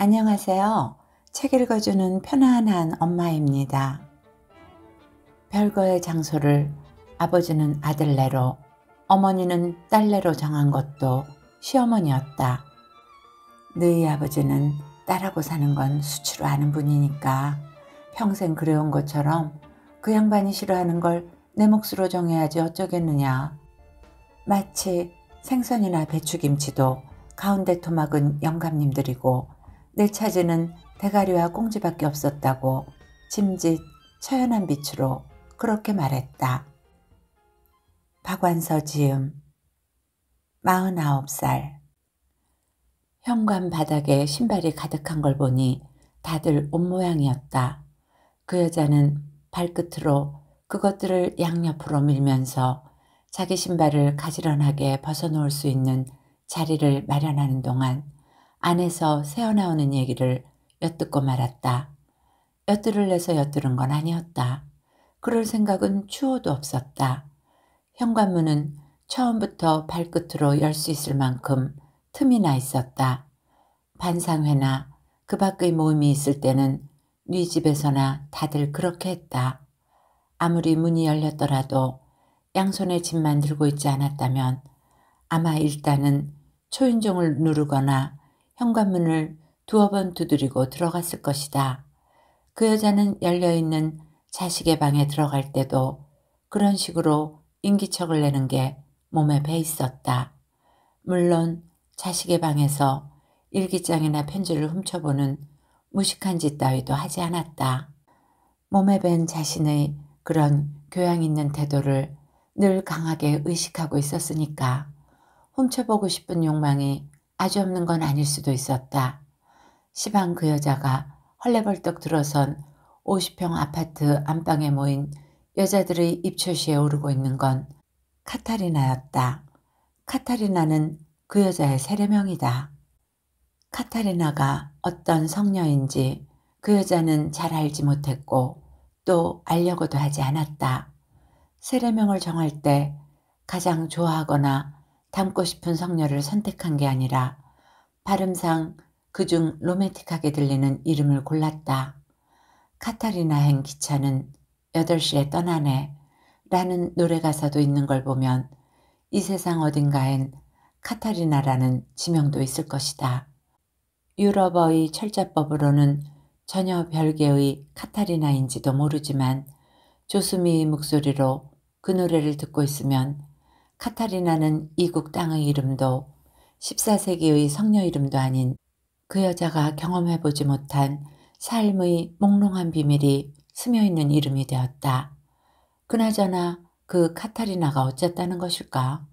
안녕하세요. 책 읽어주는 편안한 엄마입니다. 별거의 장소를 아버지는 아들내로, 어머니는 딸내로 정한 것도 시어머니였다. 너희 아버지는 딸하고 사는 건 수치로 아는 분이니까 평생 그래온 것처럼 그 양반이 싫어하는 걸 내 몫으로 정해야지 어쩌겠느냐. 마치 생선이나 배추김치도 가운데 토막은 영감님들이고 내 차지는 대가리와 꽁지밖에 없었다고 짐짓 처연한 빛으로 그렇게 말했다. 박완서 지음 49살 현관 바닥에 신발이 가득한 걸 보니 다들 옷 모양이었다. 그 여자는 발끝으로 그것들을 양옆으로 밀면서 자기 신발을 가지런하게 벗어놓을 수 있는 자리를 마련하는 동안 안에서 새어나오는 얘기를 엿듣고 말았다. 엿들을 내서 엿들은 건 아니었다. 그럴 생각은 추호도 없었다. 현관문은 처음부터 발끝으로 열 수 있을 만큼 틈이 나 있었다. 반상회나 그 밖의 모임이 있을 때는 네 집에서나 다들 그렇게 했다. 아무리 문이 열렸더라도 양손에 짐만 들고 있지 않았다면 아마 일단은 초인종을 누르거나 현관문을 두어 번 두드리고 들어갔을 것이다. 그 여자는 열려있는 자식의 방에 들어갈 때도 그런 식으로 인기척을 내는 게 몸에 배 있었다. 물론 자식의 방에서 일기장이나 편지를 훔쳐보는 무식한 짓 따위도 하지 않았다. 몸에 밴 자신의 그런 교양 있는 태도를 늘 강하게 의식하고 있었으니까 훔쳐보고 싶은 욕망이 아주 없는 건 아닐 수도 있었다. 시방 그 여자가 헐레벌떡 들어선 50평 아파트 안방에 모인 여자들의 입초시에 오르고 있는 건 카타리나였다. 카타리나는 그 여자의 세례명이다. 카타리나가 어떤 성녀인지 그 여자는 잘 알지 못했고 또 알려고도 하지 않았다. 세례명을 정할 때 가장 좋아하거나 닮고 싶은 성녀를 선택한 게 아니라 발음상 그중 로맨틱하게 들리는 이름을 골랐다. 카타리나행 기차는 8시에 떠나네 라는 노래 가사도 있는 걸 보면 이 세상 어딘가엔 카타리나라는 지명도 있을 것이다. 유럽어의 철자법으로는 전혀 별개의 카타리나인지도 모르지만 조수미의 목소리로 그 노래를 듣고 있으면 카타리나는 이국 땅의 이름도 14세기의 성녀 이름도 아닌 그 여자가 경험해보지 못한 삶의 몽롱한 비밀이 스며있는 이름이 되었다. 그나저나 그 카타리나가 어쨌다는 것일까?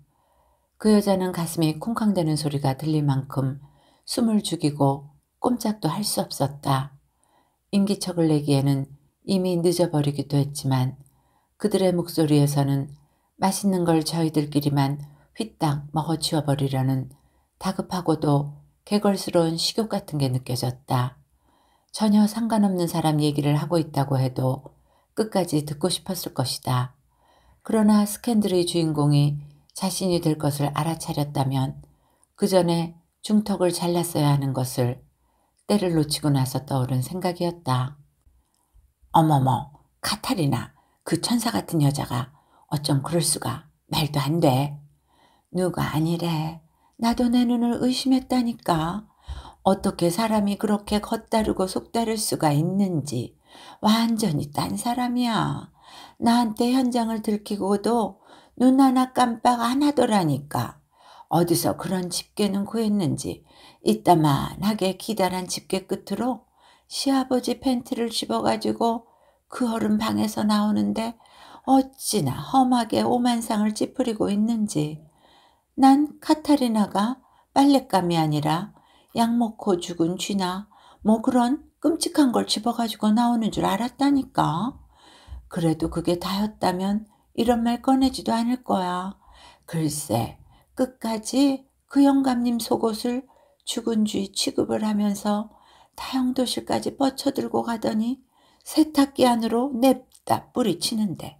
그 여자는 가슴이 쿵쾅대는 소리가 들릴 만큼 숨을 죽이고 꼼짝도 할 수 없었다. 임기척을 내기에는 이미 늦어버리기도 했지만 그들의 목소리에서는 맛있는 걸 저희들끼리만 휘딱 먹어치워버리려는 다급하고도 개걸스러운 식욕 같은 게 느껴졌다. 전혀 상관없는 사람 얘기를 하고 있다고 해도 끝까지 듣고 싶었을 것이다. 그러나 스캔들의 주인공이 자신이 될 것을 알아차렸다면 그 전에 중턱을 잘랐어야 하는 것을 때를 놓치고 나서 떠오른 생각이었다. 어머머, 카타리나, 그 천사 같은 여자가 어쩜 그럴 수가. 말도 안 돼. 누가 아니래. 나도 내 눈을 의심했다니까. 어떻게 사람이 그렇게 겉다르고 속다를 수가 있는지. 완전히 딴 사람이야. 나한테 현장을 들키고도 눈 하나 깜빡 안 하더라니까. 어디서 그런 집게는 구했는지 이따만하게 기다란 집게 끝으로 시아버지 팬티를 집어가지고 그 얼음 방에서 나오는데 어찌나 험하게 오만상을 찌푸리고 있는지 난 카타리나가 빨랫감이 아니라 약 먹고 죽은 쥐나 뭐 그런 끔찍한 걸 집어가지고 나오는 줄 알았다니까. 그래도 그게 다였다면 이런 말 꺼내지도 않을 거야. 글쎄, 끝까지 그 영감님 속옷을 죽은 쥐 취급을 하면서 다영도실까지 뻗쳐들고 가더니 세탁기 안으로 냅다 뿌리치는데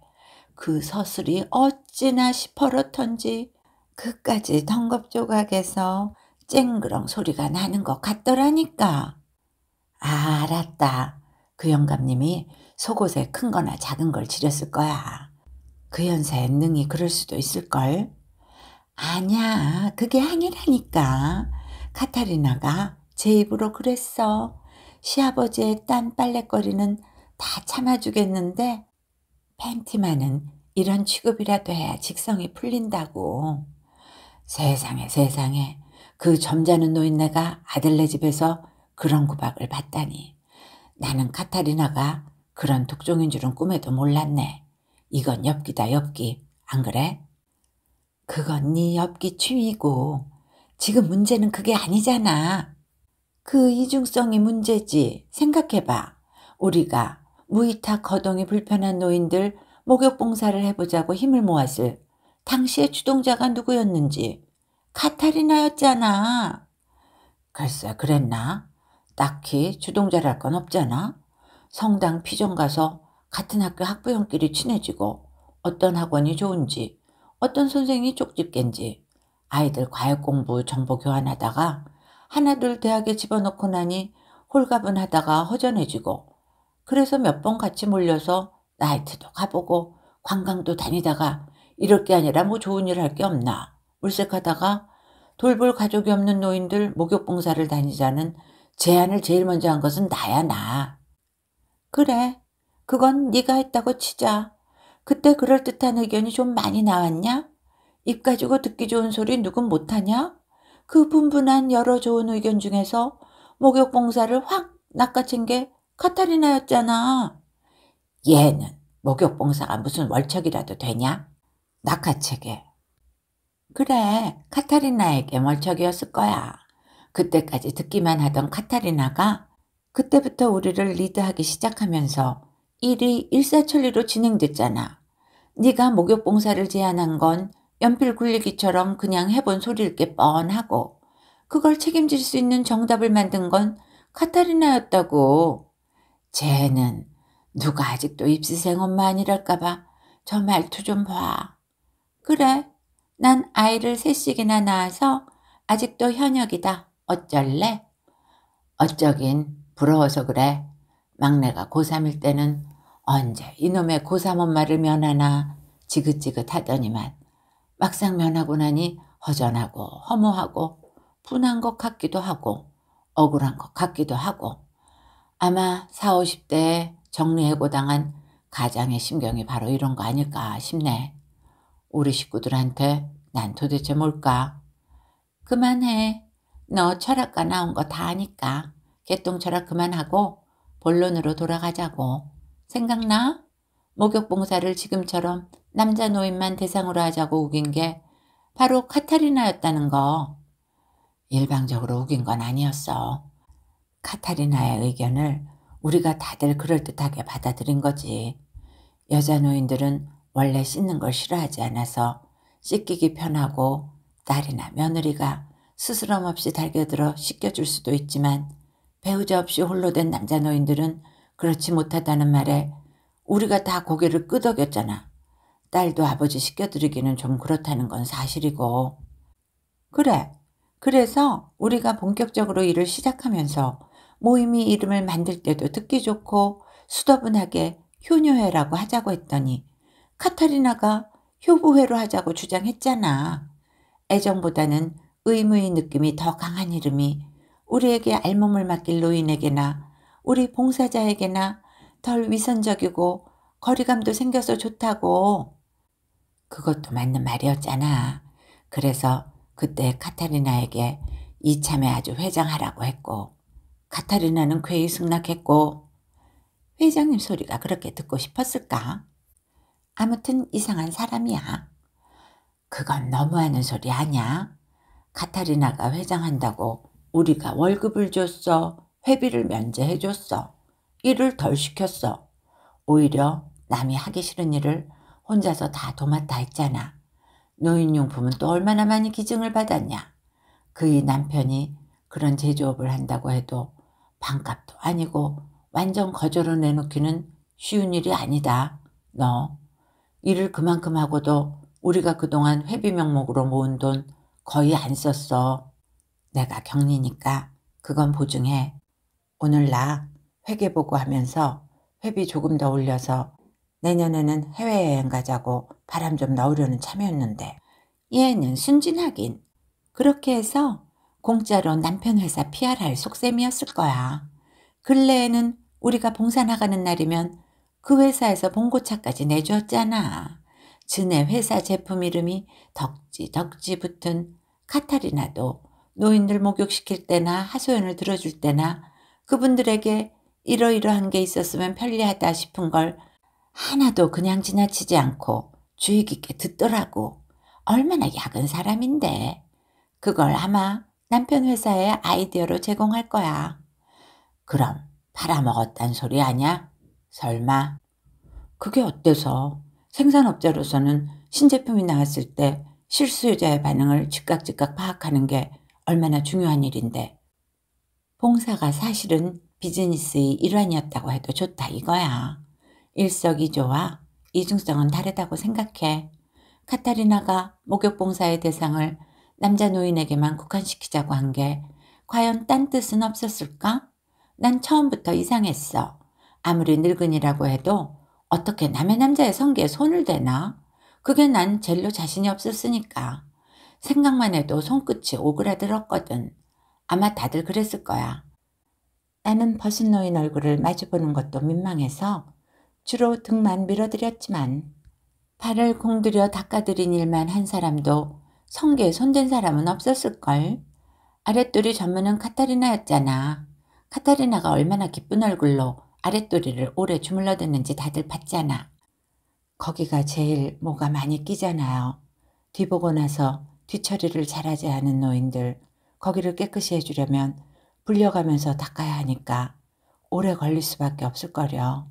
그 서술이 어찌나 시퍼렇던지 그까지 덩겁조각에서 쨍그렁 소리가 나는 것 같더라니까. 아, 알았다. 그 영감님이 속옷에 큰 거나 작은 걸 지렸을 거야. 그연세에 능이 그럴 수도 있을걸. 아니야, 그게 아니라니까. 카타리나가 제 입으로 그랬어. 시아버지의 딴 빨래거리는 다 참아주겠는데 팬티만은 이런 취급이라도 해야 직성이 풀린다고. 세상에 세상에 그 점잖은 노인네가 아들네 집에서 그런 구박을 받다니. 나는 카타리나가 그런 독종인 줄은 꿈에도 몰랐네. 이건 엽기다 엽기. 안 그래? 그건 네 엽기 취미고 지금 문제는 그게 아니잖아. 그 이중성이 문제지. 생각해봐. 우리가 무이탁 거동이 불편한 노인들 목욕 봉사를 해보자고 힘을 모았을 당시의 주동자가 누구였는지 카타리나였잖아. 글쎄 그랬나? 딱히 주동자랄 건 없잖아. 성당 피정 가서 같은 학교 학부형끼리 친해지고 어떤 학원이 좋은지 어떤 선생이 쪽집게인지 아이들 과외 공부 정보 교환하다가 하나둘 대학에 집어넣고 나니 홀가분하다가 허전해지고 그래서 몇 번 같이 몰려서 나이트도 가보고 관광도 다니다가 이럴 게 아니라 뭐 좋은 일 할 게 없나 물색하다가 돌볼 가족이 없는 노인들 목욕 봉사를 다니자는 제안을 제일 먼저 한 것은 나야 나. 그래 그건 네가 했다고 치자. 그때 그럴듯한 의견이 좀 많이 나왔냐? 입 가지고 듣기 좋은 소리 누군 못하냐? 그 분분한 여러 좋은 의견 중에서 목욕 봉사를 확 낚아챈 게 카타리나였잖아. 얘는 목욕봉사가 무슨 월척이라도 되냐? 낙하책에. 그래, 카타리나에게 월척이었을 거야. 그때까지 듣기만 하던 카타리나가 그때부터 우리를 리드하기 시작하면서 일이 일사천리로 진행됐잖아. 네가 목욕봉사를 제안한 건 연필 굴리기처럼 그냥 해본 소리일 게 뻔하고 그걸 책임질 수 있는 정답을 만든 건 카타리나였다고. 쟤는 누가 아직도 입시생 엄마아니랄까봐저 말투 좀 봐. 그래, 난 아이를 셋씩이나 낳아서 아직도 현역이다. 어쩔래? 어쩌긴 부러워서 그래. 막내가 고3일 때는 언제 이놈의 고3 엄마를 면하나 지긋지긋 하더니만 막상 면하고 나니 허전하고 허무하고 분한 것 같기도 하고 억울한 것 같기도 하고 아마 4 50대에 정리해고당한 가장의 심경이 바로 이런 거 아닐까 싶네. 우리 식구들한테 난 도대체 뭘까? 그만해. 너 철학과 나온 거 다 아니까. 개똥 철학 그만하고 본론으로 돌아가자고. 생각나? 목욕 봉사를 지금처럼 남자 노인만 대상으로 하자고 우긴 게 바로 카타리나였다는 거. 일방적으로 우긴 건 아니었어. 카타리나의 의견을 우리가 다들 그럴듯하게 받아들인 거지. 여자 노인들은 원래 씻는 걸 싫어하지 않아서 씻기기 편하고 딸이나 며느리가 스스럼 없이 달겨들어 씻겨줄 수도 있지만 배우자 없이 홀로 된 남자 노인들은 그렇지 못하다는 말에 우리가 다 고개를 끄덕였잖아. 딸도 아버지 씻겨드리기는 좀 그렇다는 건 사실이고. 그래. 그래서 우리가 본격적으로 일을 시작하면서 모임이 이름을 만들 때도 듣기 좋고 수더분하게 효녀회라고 하자고 했더니 카타리나가 효부회로 하자고 주장했잖아. 애정보다는 의무의 느낌이 더 강한 이름이 우리에게 알몸을 맡길 노인에게나 우리 봉사자에게나 덜 위선적이고 거리감도 생겨서 좋다고. 그것도 맞는 말이었잖아. 그래서 그때 카타리나에게 이참에 아주 회장하라고 했고 카타리나는 괴이 승낙했고 회장님 소리가 그렇게 듣고 싶었을까? 아무튼 이상한 사람이야. 그건 너무하는 소리 아냐? 카타리나가 회장한다고 우리가 월급을 줬어. 회비를 면제해줬어. 일을 덜 시켰어. 오히려 남이 하기 싫은 일을 혼자서 다 도맡아 했잖아. 노인용품은 또 얼마나 많이 기증을 받았냐. 그의 남편이 그런 제조업을 한다고 해도 반값도 아니고 완전 거저로 내놓기는 쉬운 일이 아니다. 너 일을 그만큼 하고도 우리가 그동안 회비 명목으로 모은 돈 거의 안 썼어. 내가 경리니까 그건 보증해. 오늘 나 회계 보고하면서 회비 조금 더 올려서 내년에는 해외여행 가자고 바람 좀 넣으려는 참이었는데 얘는 순진하긴. 그렇게 해서 공짜로 남편 회사 PR할 속셈이었을 거야. 근래에는 우리가 봉사 나가는 날이면 그 회사에서 봉고차까지 내주었잖아. 진해 회사 제품 이름이 덕지 덕지 붙은 카타리나도 노인들 목욕시킬 때나 하소연을 들어줄 때나 그분들에게 이러이러한 게 있었으면 편리하다 싶은 걸 하나도 그냥 지나치지 않고 주의 깊게 듣더라고. 얼마나 약은 사람인데. 그걸 아마 남편 회사에 아이디어로 제공할 거야. 그럼 팔아먹었단 소리 아냐? 설마. 그게 어때서 생산업자로서는 신제품이 나왔을 때 실수요자의 반응을 즉각즉각 파악하는 게 얼마나 중요한 일인데 봉사가 사실은 비즈니스의 일환이었다고 해도 좋다 이거야. 일석이조와 이중성은 다르다고 생각해. 카타리나가 목욕봉사의 대상을 남자 노인에게만 국한시키자고 한 게 과연 딴 뜻은 없었을까? 난 처음부터 이상했어. 아무리 늙은이라고 해도 어떻게 남의 남자의 성기에 손을 대나? 그게 난 젤로 자신이 없었으니까. 생각만 해도 손끝이 오그라들었거든. 아마 다들 그랬을 거야. 나는 벗은 노인 얼굴을 마주보는 것도 민망해서 주로 등만 밀어드렸지만 발을 공들여 닦아드린 일만 한 사람도 성계에 손댄 사람은 없었을걸. 아랫돌이 전문은 카타리나였잖아. 카타리나가 얼마나 기쁜 얼굴로 아랫돌이를 오래 주물러댔는지 다들 봤잖아. 거기가 제일 뭐가 많이 끼잖아요. 뒤보고 나서 뒤처리를 잘하지 않은 노인들, 거기를 깨끗이 해주려면 불려가면서 닦아야 하니까 오래 걸릴 수밖에 없을거려.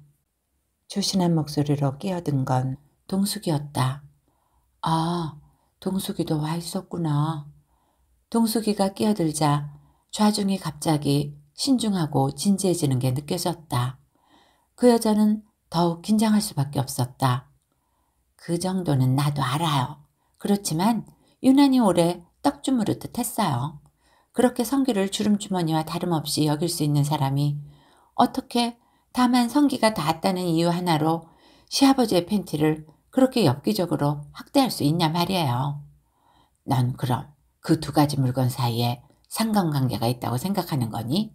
조신한 목소리로 끼어든 건 동숙이었다. 아, 동숙이도 와 있었구나. 동숙이가 끼어들자 좌중이 갑자기 신중하고 진지해지는 게 느껴졌다. 그 여자는 더욱 긴장할 수밖에 없었다. 그 정도는 나도 알아요. 그렇지만 유난히 오래 떡 주무르듯 했어요. 그렇게 성기를 주름주머니와 다름없이 여길 수 있는 사람이 어떻게 다만 성기가 닿았다는 이유 하나로 시아버지의 팬티를 그렇게 엽기적으로 확대할수 있냐 말이에요. 넌 그럼 그 두 가지 물건 사이에 상관관계가 있다고 생각하는 거니?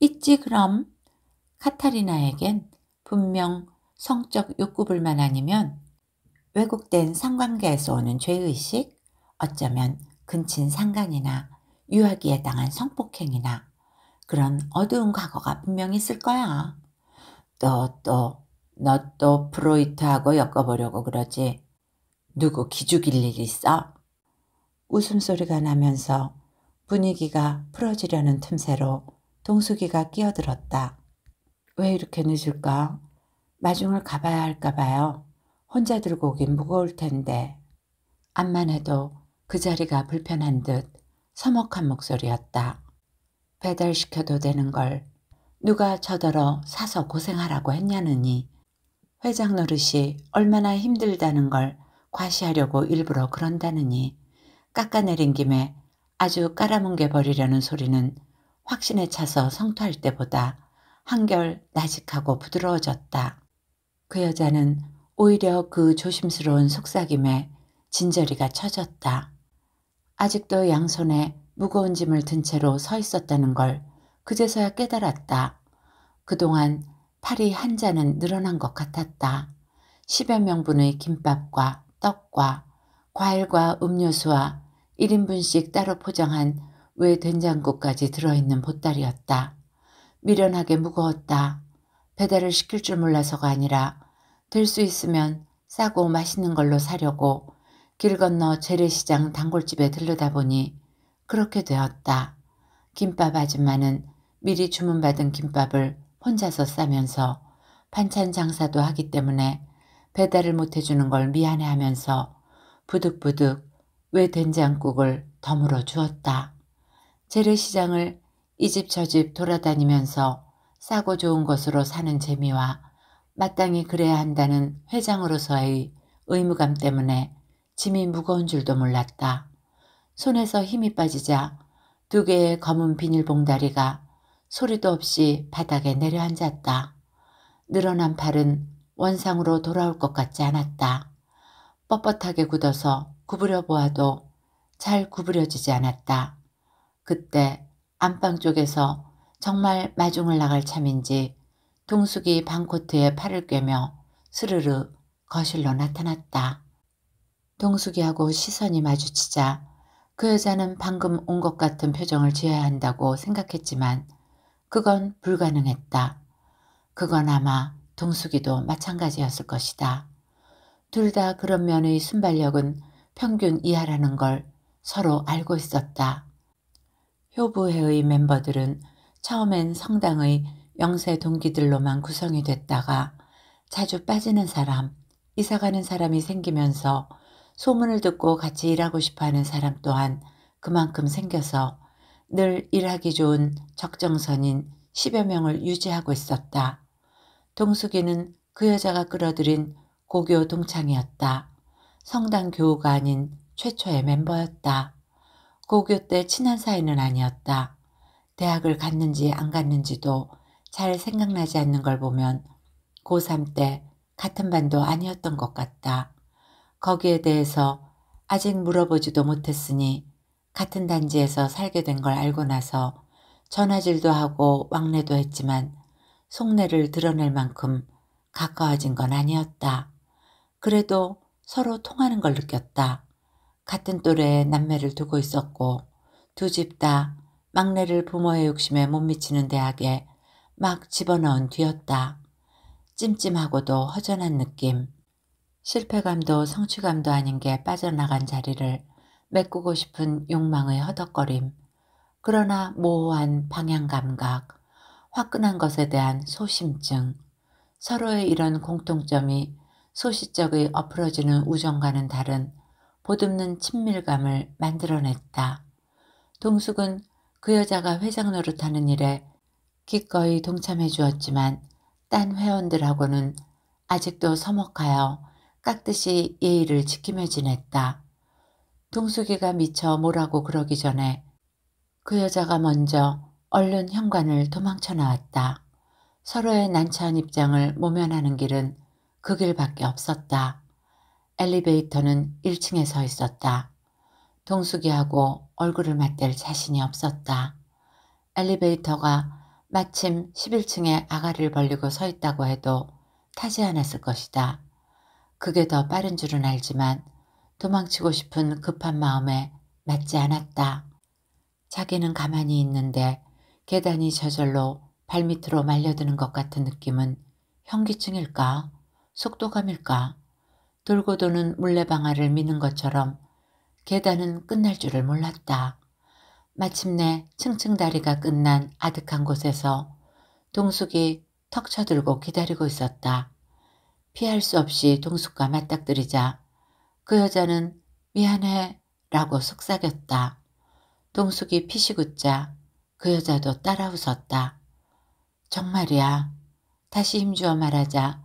있지 그럼. 카타리나에겐 분명 성적 욕구불만 아니면 왜곡된 상관계에서 오는 죄의식, 어쩌면 근친 상간이나 유아기에 당한 성폭행이나 그런 어두운 과거가 분명 있을 거야. 또또 너또 프로이트하고 엮어보려고 그러지. 누구 기죽일 일 있어? 웃음소리가 나면서 분위기가 풀어지려는 틈새로 동숙이가 끼어들었다. 왜 이렇게 늦을까? 마중을 가봐야 할까 봐요. 혼자 들고 오긴 무거울 텐데. 암만 해도 그 자리가 불편한 듯 서먹한 목소리였다. 배달시켜도 되는 걸 누가 저더러 사서 고생하라고 했냐느니 회장 노릇이 얼마나 힘들다는 걸 과시하려고 일부러 그런다느니 깎아내린 김에 아주 깔아뭉개 버리려는 소리는 확신에 차서 성토할 때보다 한결 나직하고 부드러워졌다. 그 여자는 오히려 그 조심스러운 속삭임에 진저리가 쳐졌다. 아직도 양손에 무거운 짐을 든 채로 서 있었다는 걸 그제서야 깨달았다. 그동안 파리 한 잔은 늘어난 것 같았다. 1 0여 명분의 김밥과 떡과 과일과 음료수와 1인분씩 따로 포장한 외 된장국까지 들어있는 보따리였다. 미련하게 무거웠다. 배달을 시킬 줄 몰라서가 아니라 될 수 있으면 싸고 맛있는 걸로 사려고 길 건너 재래시장 단골집에 들르다 보니 그렇게 되었다. 김밥 아줌마는 미리 주문받은 김밥을 혼자서 싸면서 반찬 장사도 하기 때문에 배달을 못 해주는 걸 미안해하면서 부득부득 왜 된장국을 덤으로 주었다. 재래시장을 이 집 저 집 돌아다니면서 싸고 좋은 것으로 사는 재미와 마땅히 그래야 한다는 회장으로서의 의무감 때문에 짐이 무거운 줄도 몰랐다. 손에서 힘이 빠지자 두 개의 검은 비닐봉다리가 소리도 없이 바닥에 내려앉았다. 늘어난 팔은 원상으로 돌아올 것 같지 않았다. 뻣뻣하게 굳어서 구부려 보아도 잘 구부려지지 않았다. 그때 안방 쪽에서 정말 마중을 나갈 참인지 동숙이 방코트에 팔을 꿰며 스르르 거실로 나타났다. 동숙이하고 시선이 마주치자 그 여자는 방금 온 것 같은 표정을 지어야 한다고 생각했지만 그건 불가능했다. 그건 아마 동숙이도 마찬가지였을 것이다. 둘 다 그런 면의 순발력은 평균 이하라는 걸 서로 알고 있었다. 효부회의 멤버들은 처음엔 성당의 영세 동기들로만 구성이 됐다가 자주 빠지는 사람, 이사가는 사람이 생기면서 소문을 듣고 같이 일하고 싶어하는 사람 또한 그만큼 생겨서 늘 일하기 좋은 적정선인 10여 명을 유지하고 있었다. 동숙이는 그 여자가 끌어들인 고교 동창이었다. 성당 교우가 아닌 최초의 멤버였다. 고교 때 친한 사이는 아니었다. 대학을 갔는지 안 갔는지도 잘 생각나지 않는 걸 보면 고3 때 같은 반도 아니었던 것 같다. 거기에 대해서 아직 물어보지도 못했으니 같은 단지에서 살게 된 걸 알고 나서 전화질도 하고 왕래도 했지만 속내를 드러낼 만큼 가까워진 건 아니었다. 그래도 서로 통하는 걸 느꼈다. 같은 또래의 남매를 두고 있었고 두 집 다 막내를 부모의 욕심에 못 미치는 대학에 막 집어넣은 뒤였다. 찜찜하고도 허전한 느낌. 실패감도 성취감도 아닌 게 빠져나간 자리를 메꾸고 싶은 욕망의 허덕거림, 그러나 모호한 방향 감각, 화끈한 것에 대한 소심증, 서로의 이런 공통점이 소시적의 어 엎어지는 우정과는 다른 보듬는 친밀감을 만들어냈다. 동숙은 그 여자가 회장 노릇하는 일에 기꺼이 동참해 주었지만 딴 회원들하고는 아직도 서먹하여 깍듯이 예의를 지키며 지냈다. 동숙이가 미쳐 뭐라고 그러기 전에 그 여자가 먼저 얼른 현관을 도망쳐 나왔다. 서로의 난처한 입장을 모면하는 길은 그 길밖에 없었다. 엘리베이터는 1층에 서 있었다. 동숙이하고 얼굴을 맞댈 자신이 없었다. 엘리베이터가 마침 11층에 아가리를 벌리고 서 있다고 해도 타지 않았을 것이다. 그게 더 빠른 줄은 알지만 도망치고 싶은 급한 마음에 맞지 않았다. 자기는 가만히 있는데 계단이 저절로 발밑으로 말려드는 것 같은 느낌은 현기증일까? 속도감일까? 돌고 도는 물레방아를 미는 것처럼 계단은 끝날 줄을 몰랐다. 마침내 층층다리가 끝난 아득한 곳에서 동숙이 턱 쳐들고 기다리고 있었다. 피할 수 없이 동숙과 맞닥뜨리자 그 여자는 미안해 라고 속삭였다. 동숙이 피식 웃자 그 여자도 따라 웃었다. 정말이야. 다시 힘주어 말하자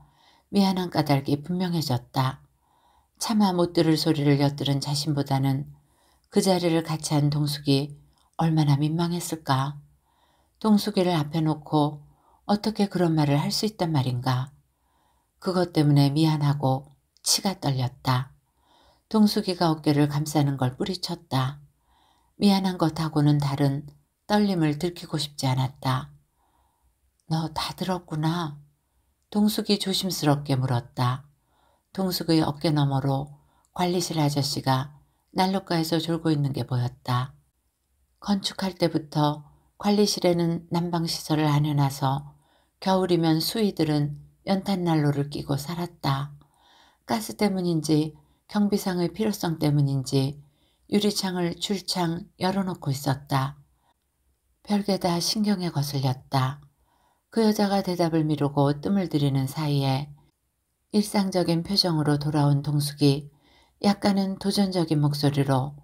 미안한 까닭이 분명해졌다. 차마 못 들을 소리를 엿들은 자신보다는 그 자리를 같이 한 동숙이 얼마나 민망했을까. 동숙이를 앞에 놓고 어떻게 그런 말을 할 수 있단 말인가. 그것 때문에 미안하고 치가 떨렸다. 동숙이가 어깨를 감싸는 걸 뿌리쳤다. 미안한 것하고는 다른 떨림을 들키고 싶지 않았다. 너 다 들었구나. 동숙이 조심스럽게 물었다. 동숙의 어깨 너머로 관리실 아저씨가 난로가에서 졸고 있는 게 보였다. 건축할 때부터 관리실에는 난방시설을 안 해놔서 겨울이면 수의들은 연탄난로를 끼고 살았다. 가스 때문인지 경비상의 필요성 때문인지 유리창을 출창 열어놓고 있었다. 별게 다 신경에 거슬렸다. 그 여자가 대답을 미루고 뜸을 들이는 사이에 일상적인 표정으로 돌아온 동숙이 약간은 도전적인 목소리로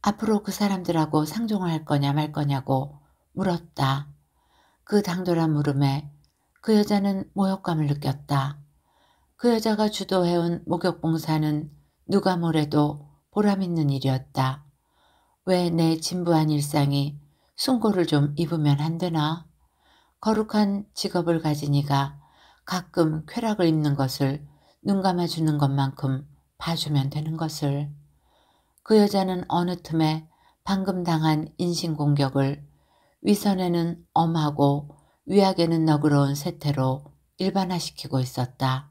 앞으로 그 사람들하고 상종을 할 거냐 말 거냐고 물었다. 그 당돌한 물음에 그 여자는 모욕감을 느꼈다. 그 여자가 주도해온 목욕봉사는 누가 뭐래도 보람있는 일이었다. 왜 내 진부한 일상이 숭고를좀 입으면 안 되나? 거룩한 직업을 가진 이가 가끔 쾌락을 입는 것을 눈 감아주는 것만큼 봐주면 되는 것을. 그 여자는 어느 틈에 방금 당한 인신공격을 위선에는 엄하고 위악에는 너그러운 세태로 일반화시키고 있었다.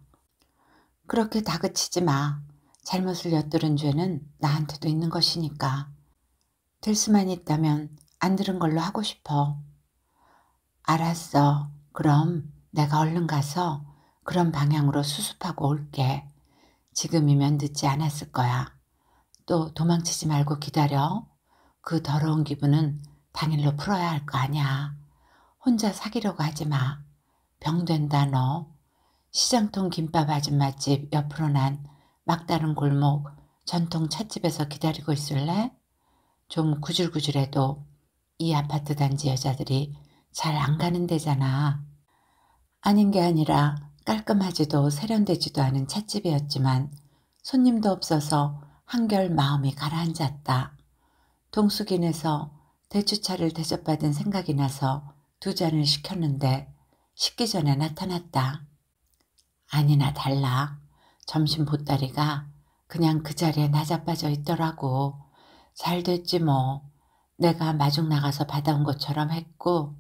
그렇게 다그치지 마. 잘못을 엿들은 죄는 나한테도 있는 것이니까. 들 수만 있다면 안 들은 걸로 하고 싶어. 알았어. 그럼 내가 얼른 가서 그런 방향으로 수습하고 올게. 지금이면 늦지 않았을 거야. 또 도망치지 말고 기다려. 그 더러운 기분은 당일로 풀어야 할 거 아니야. 혼자 사귀려고 하지 마. 병된다 너. 시장통 김밥 아줌마집 옆으로 난 막다른 골목 전통 찻집에서 기다리고 있을래? 좀 구질구질해도 이 아파트 단지 여자들이 잘 안 가는 데잖아. 아닌 게 아니라 깔끔하지도 세련되지도 않은 찻집이었지만 손님도 없어서 한결 마음이 가라앉았다. 동숙인에서 대추차를 대접받은 생각이 나서 두 잔을 시켰는데 식기 전에 나타났다. 아니나 달라. 점심 보따리가 그냥 그 자리에 나자빠져 있더라고. 잘 됐지 뭐. 내가 마중 나가서 받아온 것처럼 했고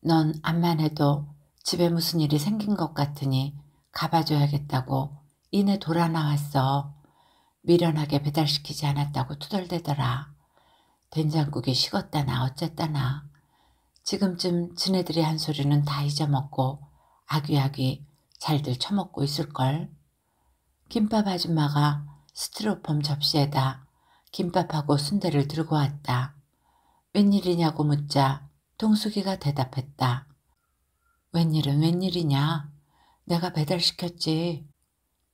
넌 암만 해도 집에 무슨 일이 생긴 것 같으니 가봐줘야겠다고 이내 돌아 나왔어. 미련하게 배달시키지 않았다고 투덜대더라. 된장국이 식었다나 어쨌다나. 지금쯤 지네들이 한 소리는 다 잊어먹고 아귀아귀 잘들 처먹고 있을걸. 김밥 아줌마가 스티로폼 접시에다 김밥하고 순대를 들고 왔다. 웬일이냐고 묻자 동숙이가 대답했다. 웬일은 웬일이냐? 내가 배달시켰지.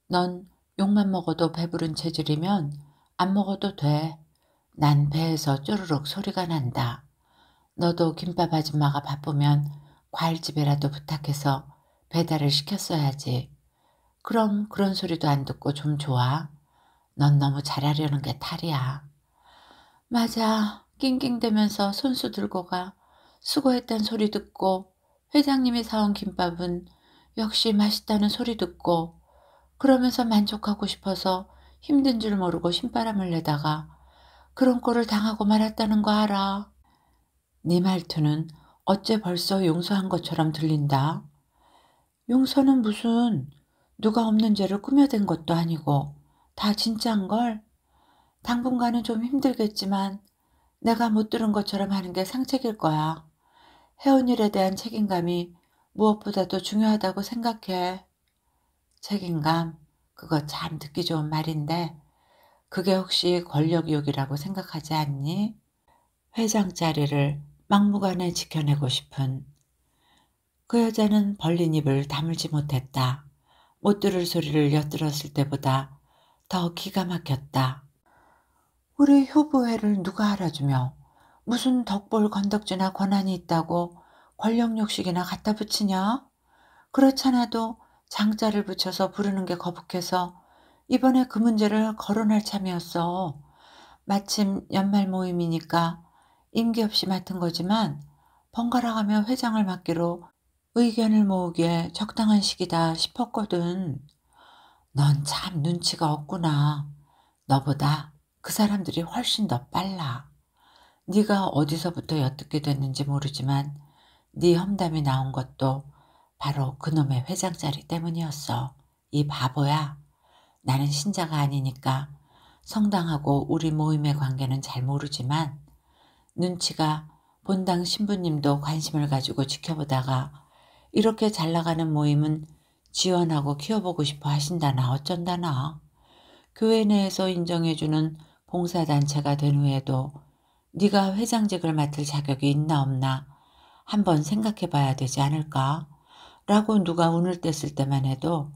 넌 욕만 먹어도 배부른 체질이면 안 먹어도 돼. 난 배에서 쪼르륵 소리가 난다. 너도 김밥 아줌마가 바쁘면 과일집이라도 부탁해서 배달을 시켰어야지. 그럼 그런 소리도 안 듣고 좀 좋아. 넌 너무 잘하려는 게 탈이야. 맞아. 낑낑대면서 손수 들고 가. 수고했단 소리 듣고 회장님이 사온 김밥은 역시 맛있다는 소리 듣고 그러면서 만족하고 싶어서 힘든 줄 모르고 신바람을 내다가 그런 꼴을 당하고 말았다는 거 알아. 네 말투는 어째 벌써 용서한 것처럼 들린다. 용서는 무슨 누가 없는 죄를 꾸며댄 것도 아니고 다 진짠걸. 당분간은 좀 힘들겠지만 내가 못 들은 것처럼 하는 게 상책일 거야. 해원 일에 대한 책임감이 무엇보다도 중요하다고 생각해. 책임감, 그거 참 듣기 좋은 말인데 그게 혹시 권력욕이라고 생각하지 않니? 회장 자리를 막무가내 지켜내고 싶은 그 여자는 벌린 입을 다물지 못했다. 못 들을 소리를 엿들었을 때보다 더 기가 막혔다. 우리 효부회를 누가 알아주며 무슨 덕볼 건덕지나 권한이 있다고 권력욕식이나 갖다 붙이냐? 그렇잖아도 장자를 붙여서 부르는 게 거북해서 이번에 그 문제를 거론할 참이었어. 마침 연말 모임이니까 임기 없이 맡은 거지만 번갈아가며 회장을 맡기로 의견을 모으기에 적당한 시기다 싶었거든. 넌 참 눈치가 없구나. 너보다 그 사람들이 훨씬 더 빨라. 네가 어디서부터 엿듣게 됐는지 모르지만 네 험담이 나온 것도 바로 그놈의 회장 자리 때문이었어. 이 바보야. 나는 신자가 아니니까 성당하고 우리 모임의 관계는 잘 모르지만 눈치가 본당 신부님도 관심을 가지고 지켜보다가 이렇게 잘 나가는 모임은 지원하고 키워보고 싶어 하신다나 어쩐다나. 교회 내에서 인정해주는 봉사단체가 된 후에도 네가 회장직을 맡을 자격이 있나 없나 한번 생각해 봐야 되지 않을까? 라고 누가 운을 뗐을 때만 해도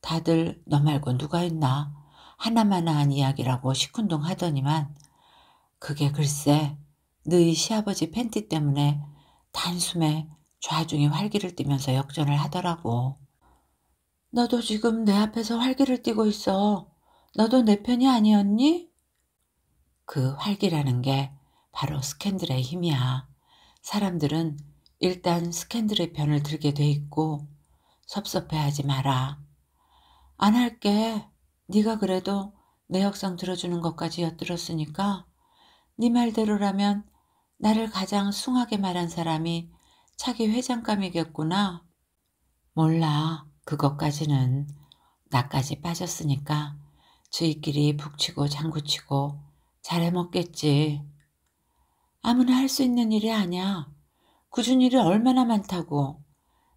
다들 너 말고 누가 있나 하나마나한 이야기라고 시큰둥 하더니만 그게 글쎄 너희 시아버지 팬티 때문에 단숨에 좌중이 활기를 띠면서 역전을 하더라고. 너도 지금 내 앞에서 활기를 띠고 있어. 너도 내 편이 아니었니? 그 활기라는 게 바로 스캔들의 힘이야. 사람들은 일단 스캔들의 편을 들게 돼 있고 섭섭해하지 마라. 안 할게. 네가 그래도 내 역성 들어주는 것까지 엿들었으니까 네 말대로라면 나를 가장 숭하게 말한 사람이 차기 회장감이겠구나. 몰라. 그것까지는 나까지 빠졌으니까 주위끼리 북치고 장구치고 잘해먹겠지. 아무나 할 수 있는 일이 아니야. 굳은 일이 얼마나 많다고.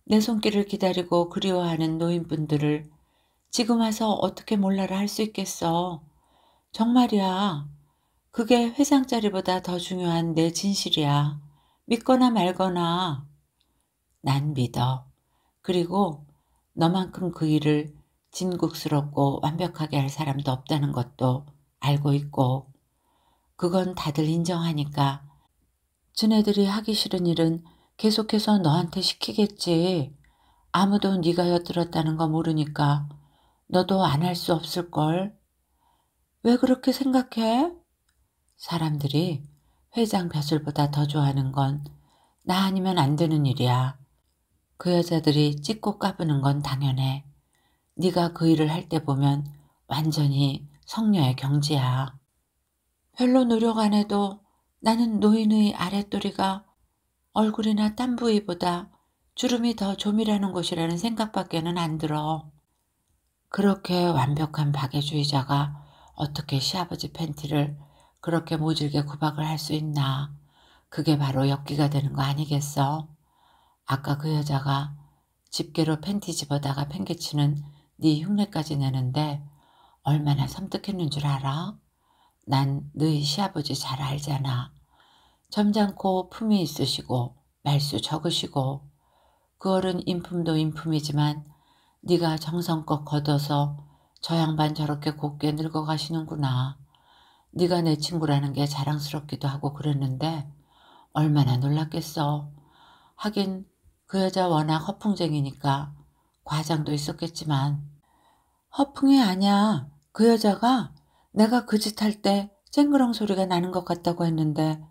내 손길을 기다리고 그리워하는 노인분들을 지금 와서 어떻게 몰라라 할 수 있겠어. 정말이야. 그게 회장 자리보다 더 중요한 내 진실이야. 믿거나 말거나 난 믿어. 그리고 너만큼 그 일을 진국스럽고 완벽하게 할 사람도 없다는 것도 알고 있고 그건 다들 인정하니까 쟤네들이 하기 싫은 일은 계속해서 너한테 시키겠지. 아무도 네가 엿들었다는 거 모르니까 너도 안 할 수 없을걸. 왜 그렇게 생각해? 사람들이 회장 벼슬보다 더 좋아하는 건 나 아니면 안 되는 일이야. 그 여자들이 찢고 까부는 건 당연해. 네가 그 일을 할 때 보면 완전히 성녀의 경지야. 별로 노력 안 해도 나는 노인의 아랫도리가 얼굴이나 땀 부위보다 주름이 더 조밀하는 곳이라는 생각밖에는 안 들어. 그렇게 완벽한 박애주의자가 어떻게 시아버지 팬티를 그렇게 모질게 구박을 할 수 있나. 그게 바로 엽기가 되는 거 아니겠어. 아까 그 여자가 집게로 팬티 집어다가 팽개치는 네 흉내까지 내는데 얼마나 섬뜩했는 줄 알아? 난 너희 시아버지 잘 알잖아. 점잖고 품이 있으시고 말수 적으시고 그 어른 인품도 인품이지만 네가 정성껏 걷어서 저 양반 저렇게 곱게 늙어가시는구나. 네가 내 친구라는 게 자랑스럽기도 하고 그랬는데 얼마나 놀랐겠어. 하긴 그 여자 워낙 허풍쟁이니까 과장도 있었겠지만 허풍이 아냐그 여자가 내가 그 짓 할 때 쨍그렁 소리가 나는 것 같다고 했는데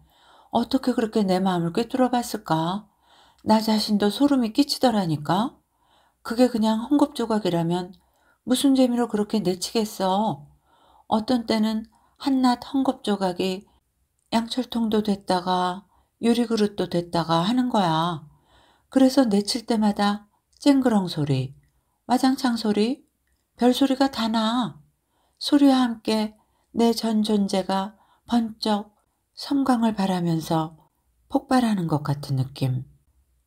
어떻게 그렇게 내 마음을 꿰뚫어 봤을까? 나 자신도 소름이 끼치더라니까. 그게 그냥 헝겊 조각이라면 무슨 재미로 그렇게 내치겠어. 어떤 때는 한낱 헝겊 조각이 양철통도 됐다가 유리그릇도 됐다가 하는 거야. 그래서 내칠 때마다 쨍그렁 소리, 와장창 소리, 별소리가 다 나. 소리와 함께 내 전 존재가 번쩍 섬광을 바라면서 폭발하는 것 같은 느낌.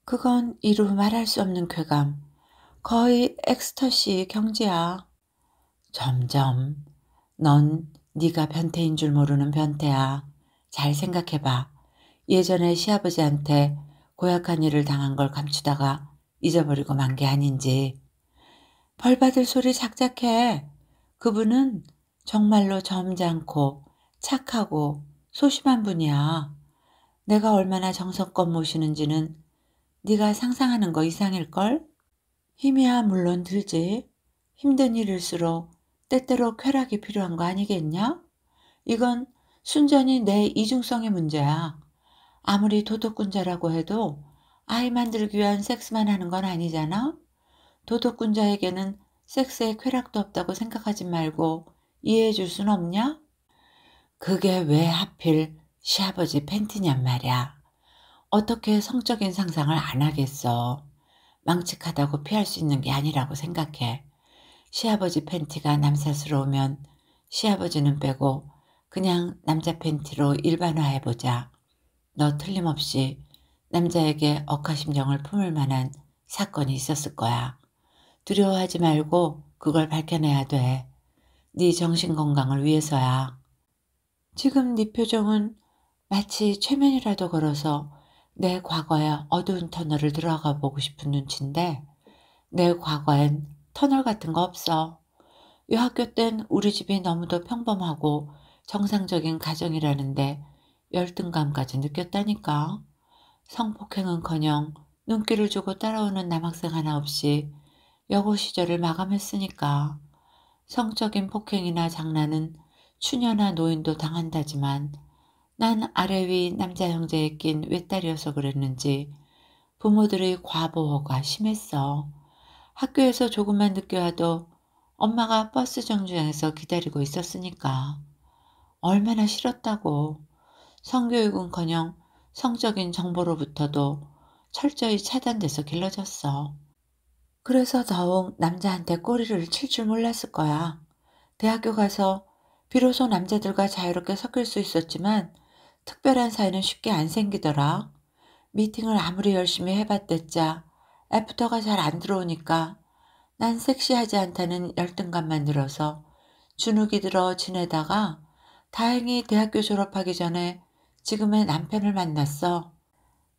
그건 이루 말할 수 없는 쾌감. 거의 엑스터시 경지야. 점점 넌 네가 변태인 줄 모르는 변태야. 잘 생각해봐. 예전에 시아버지한테 고약한 일을 당한 걸 감추다가 잊어버리고 만 게 아닌지 벌받을 소리 작작해 그분은 정말로 점잖고 착하고 소심한 분이야. 내가 얼마나 정성껏 모시는지는 네가 상상하는 거 이상일걸? 힘이야 물론 들지. 힘든 일일수록 때때로 쾌락이 필요한 거 아니겠냐? 이건 순전히 내 이중성의 문제야. 아무리 도덕군자라고 해도 아이 만들기 위한 섹스만 하는 건 아니잖아. 도덕군자에게는 섹스의 쾌락도 없다고 생각하지 말고 이해해 줄 순 없냐? 그게 왜 하필 시아버지 팬티냔 말이야. 어떻게 성적인 상상을 안 하겠어. 망측하다고 피할 수 있는 게 아니라고 생각해. 시아버지 팬티가 남사스러우면 시아버지는 빼고 그냥 남자 팬티로 일반화해보자. 너 틀림없이 남자에게 억하심정을 품을 만한 사건이 있었을 거야. 두려워하지 말고 그걸 밝혀내야 돼. 네 정신건강을 위해서야. 지금 네 표정은 마치 최면이라도 걸어서 내 과거의 어두운 터널을 들어가 보고 싶은 눈치인데 내 과거엔 터널 같은 거 없어. 이 학교 땐 우리 집이 너무도 평범하고 정상적인 가정이라는데 열등감까지 느꼈다니까. 성폭행은커녕 눈길을 주고 따라오는 남학생 하나 없이 여고 시절을 마감했으니까 성적인 폭행이나 장난은 추녀나 노인도 당한다지만 난 아래 위 남자 형제에 낀 외딸이어서 그랬는지 부모들의 과보호가 심했어. 학교에서 조금만 늦게 와도 엄마가 버스 정류장에서 기다리고 있었으니까 얼마나 싫었다고. 성교육은커녕 성적인 정보로부터도 철저히 차단돼서 길러졌어. 그래서 더욱 남자한테 꼬리를 칠 줄 몰랐을 거야. 대학교 가서 비로소 남자들과 자유롭게 섞일 수 있었지만 특별한 사이는 쉽게 안 생기더라. 미팅을 아무리 열심히 해봤댔자 애프터가 잘 안 들어오니까 난 섹시하지 않다는 열등감만 들어서 주눅이 들어 지내다가 다행히 대학교 졸업하기 전에 지금의 남편을 만났어.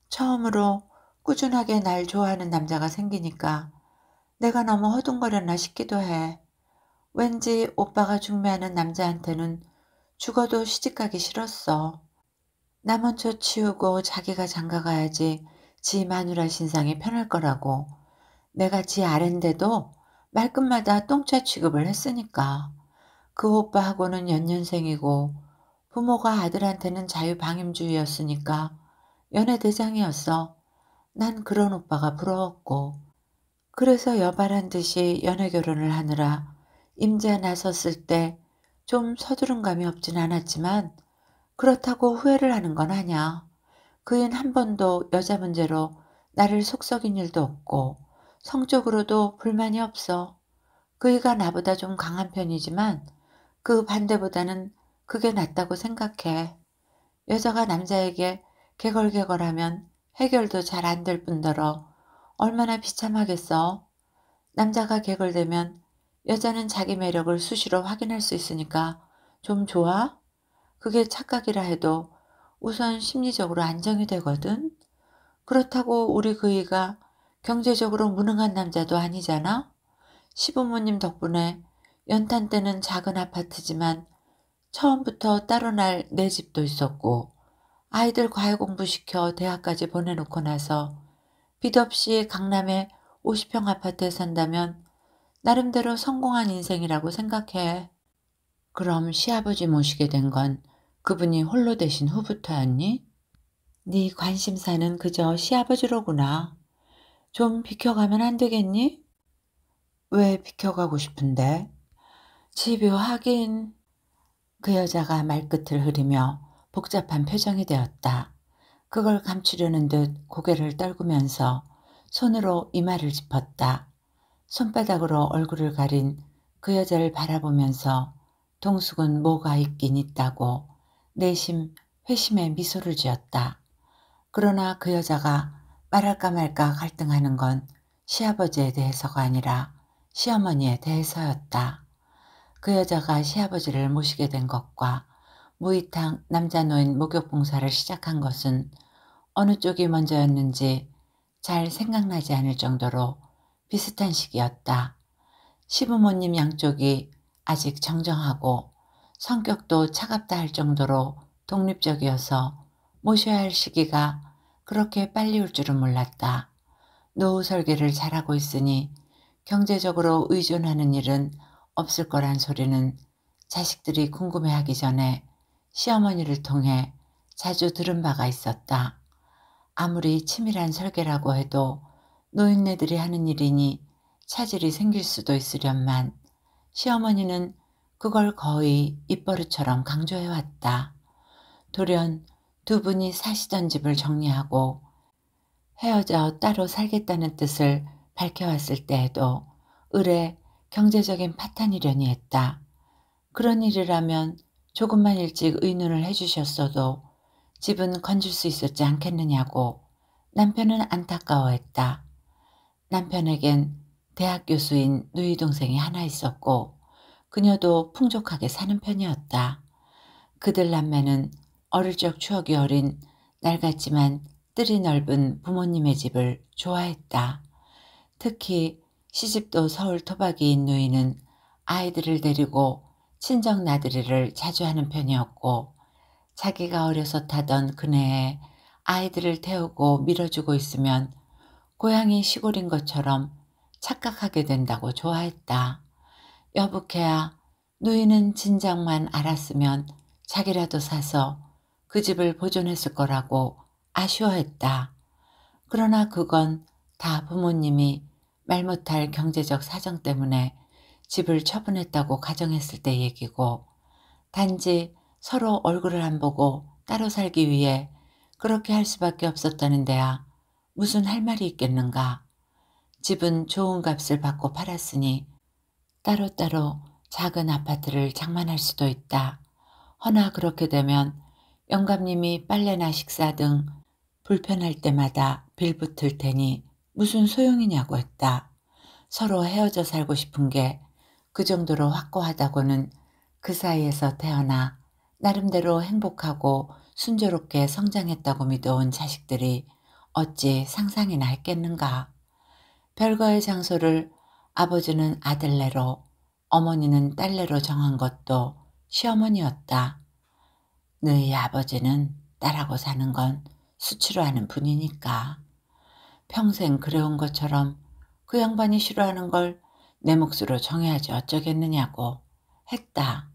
처음으로 꾸준하게 날 좋아하는 남자가 생기니까 내가 너무 허둥거렸나 싶기도 해. 왠지 오빠가 중매하는 남자한테는 죽어도 시집가기 싫었어. 나 먼저 치우고 자기가 장가가야지 지 마누라 신상이 편할 거라고. 내가 지 아랜데도 말끝마다 똥차 취급을 했으니까. 그 오빠하고는 연년생이고 부모가 아들한테는 자유방임주의였으니까 연애 대상이었어. 난 그런 오빠가 부러웠고 그래서 여발한 듯이 연애 결혼을 하느라 임자 나섰을 때 좀 서두른 감이 없진 않았지만 그렇다고 후회를 하는 건 아냐. 그인 한 번도 여자 문제로 나를 속썩인 일도 없고 성적으로도 불만이 없어. 그이가 나보다 좀 강한 편이지만 그 반대보다는 그게 낫다고 생각해. 여자가 남자에게 개걸개걸하면 해결도 잘 안 될 뿐더러 얼마나 비참하겠어. 남자가 개걸대면 여자는 자기 매력을 수시로 확인할 수 있으니까 좀 좋아? 그게 착각이라 해도 우선 심리적으로 안정이 되거든. 그렇다고 우리 그이가 경제적으로 무능한 남자도 아니잖아. 시부모님 덕분에 연탄 때는 작은 아파트지만 처음부터 따로 날 내 집도 있었고 아이들 과외 공부시켜 대학까지 보내놓고 나서 빚 없이 강남에 50평 아파트에 산다면 나름대로 성공한 인생이라고 생각해. 그럼 시아버지 모시게 된 건 그분이 홀로 되신 후부터였니? 네 관심사는 그저 시아버지로구나. 좀 비켜가면 안 되겠니? 왜 비켜가고 싶은데? 집요 하긴 그 여자가 말끝을 흐리며 복잡한 표정이 되었다. 그걸 감추려는 듯 고개를 떨구면서 손으로 이마를 짚었다. 손바닥으로 얼굴을 가린 그 여자를 바라보면서 동숙은 뭐가 있긴 있다고 내심 회심의 미소를 지었다. 그러나 그 여자가 말할까 말까 갈등하는 건 시아버지에 대해서가 아니라 시어머니에 대해서였다. 그 여자가 시아버지를 모시게 된 것과 무이탕 남자 노인 목욕 봉사를 시작한 것은 어느 쪽이 먼저였는지 잘 생각나지 않을 정도로 비슷한 시기였다. 시부모님 양쪽이 아직 정정하고 성격도 차갑다 할 정도로 독립적이어서 모셔야 할 시기가 그렇게 빨리 올 줄은 몰랐다. 노후 설계를 잘하고 있으니 경제적으로 의존하는 일은 없을 거란 소리는 자식들이 궁금해하기 전에 시어머니를 통해 자주 들은 바가 있었다. 아무리 치밀한 설계라고 해도 노인네들이 하는 일이니 차질이 생길 수도 있으련만 시어머니는 그걸 거의 입버릇처럼 강조해왔다. 돌연 두 분이 사시던 집을 정리하고 헤어져 따로 살겠다는 뜻을 밝혀왔을 때에도 을에 경제적인 파탄이려니 했다. 그런 일이라면 조금만 일찍 의논을 해주셨어도 집은 건질 수 있었지 않겠느냐고 남편은 안타까워했다. 남편에겐 대학 교수인 누이 동생이 하나 있었고 그녀도 풍족하게 사는 편이었다. 그들 남매는 어릴 적 추억이 어린 낡았지만 뜰이 넓은 부모님의 집을 좋아했다. 특히 시집도 서울 토박이인 누이는 아이들을 데리고 친정 나들이를 자주 하는 편이었고 자기가 어려서 타던 그네에 아이들을 태우고 밀어주고 있으면 고향이 시골인 것처럼 착각하게 된다고 좋아했다. 여부캐야 누이는 진작만 알았으면 자기라도 사서 그 집을 보존했을 거라고 아쉬워했다. 그러나 그건 다 부모님이 말 못할 경제적 사정 때문에 집을 처분했다고 가정했을 때 얘기고 단지 서로 얼굴을 안 보고 따로 살기 위해 그렇게 할 수밖에 없었다는 데야 무슨 할 말이 있겠는가. 집은 좋은 값을 받고 팔았으니 따로따로 작은 아파트를 장만할 수도 있다. 허나 그렇게 되면 영감님이 빨래나 식사 등 불편할 때마다 빌붙을 테니 무슨 소용이냐고 했다. 서로 헤어져 살고 싶은 게 그 정도로 확고하다고는 그 사이에서 태어나 나름대로 행복하고 순조롭게 성장했다고 믿어온 자식들이 어찌 상상이나 했겠는가. 별거의 장소를 아버지는 아들내로 어머니는 딸내로 정한 것도 시어머니였다. 너희 아버지는 딸하고 사는 건 수치로 하는 분이니까. 평생 그래온 것처럼 그 양반이 싫어하는 걸 내 몫으로 정해야지 어쩌겠느냐고 했다.